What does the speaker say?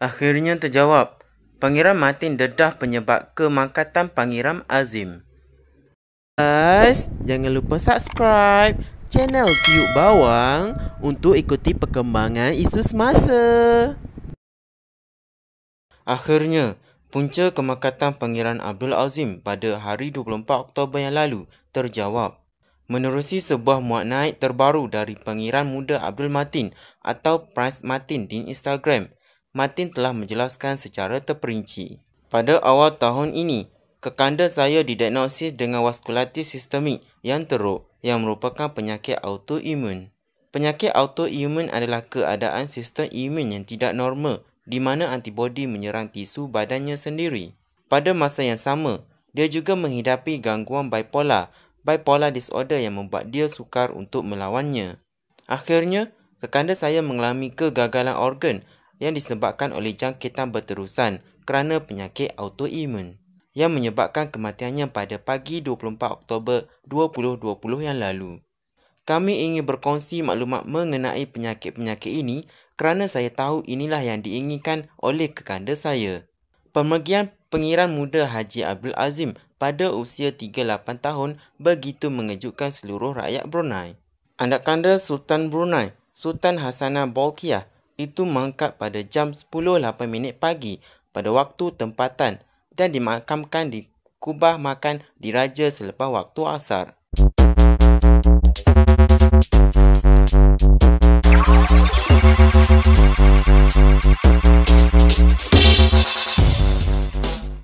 akhirnya terjawab. Pangeran Martin dedah penyebab kemangkatan Pangeran Azim. Guys, jangan lupa subscribe channel Tiuk Bawang untuk ikuti perkembangan isu semasa. Akhirnya, punca kemangkatan Pangeran Abdul Azim pada hari 24 Oktober yang lalu terjawab. Menerusi sebuah muat naik terbaru dari Pangeran Muda Abdul Martin atau Prince Martin di Instagram, Martin telah menjelaskan secara terperinci. Pada awal tahun ini, kekanda saya didiagnosis dengan vaskulitis sistemik yang teruk yang merupakan penyakit autoimun. Penyakit autoimun adalah keadaan sistem imun yang tidak normal di mana antibodi menyerang tisu badannya sendiri. Pada masa yang sama, dia juga menghidapi gangguan bipolar, bipolar disorder yang membuat dia sukar untuk melawannya. Akhirnya, kekanda saya mengalami kegagalan organ yang disebabkan oleh jangkitan berterusan kerana penyakit autoimun yang menyebabkan kematiannya pada pagi 24 Oktober 2020 yang lalu. Kami ingin berkongsi maklumat mengenai penyakit-penyakit ini kerana saya tahu inilah yang diinginkan oleh kekanda saya. Pemergian pengiran muda Haji Abdul Azim pada usia 38 tahun begitu mengejutkan seluruh rakyat Brunei. Anak kanda Sultan Brunei, Sultan Hasanah Bolkiah itu mangkat pada jam 10.08 minit pagi pada waktu tempatan dan dimakamkan di kubah makan diraja selepas waktu asar.